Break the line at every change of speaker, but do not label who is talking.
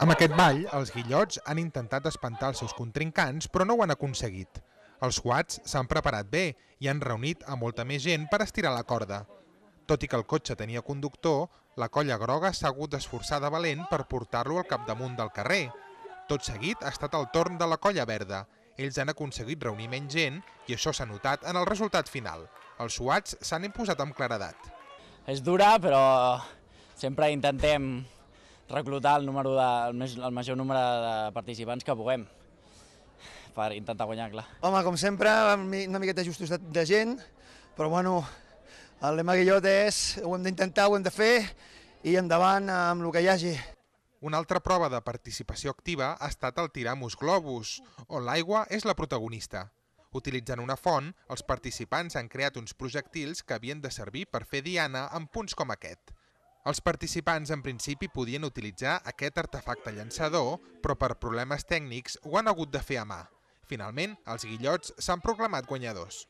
Amb aquest ball, els guillots han intentat espantar els seus contrincants, però no ho han aconseguit. Els Watts s'han preparat bé i han reunit a molta més gent per estirar la corda. Tot i que el cotxe tenia conductor, la colla groga s'ha hagut d'esforçar de valent per portar-lo al capdamunt del carrer. Tot seguit ha estat el torn de la colla verda. Ells han aconseguit reunir menys gent i això s'ha notat en el resultat final. Els suats s'han imposat amb claredat. És dura, però sempre intentem
reclutar el, número de, el, més, el major nombre de participants que puguem per intentar guanyar, clar.
Home, com sempre, una miqueta justos de, de gent, però bueno, el lema Guillot és ho hem d'intentar, ho hem de fer i endavant amb el que hi hagi.
Una altra prova de participació activa ha estat el Tiramus Globus, on l'aigua és la protagonista. Utilitzant una font, els participants han creat uns projectils que havien de servir per fer diana en punts com aquest. Els participants en principi podien utilitzar aquest artefacte llançador, però per problemes tècnics ho han hagut de fer a mà. Finalment, els guillots s'han proclamat guanyadors.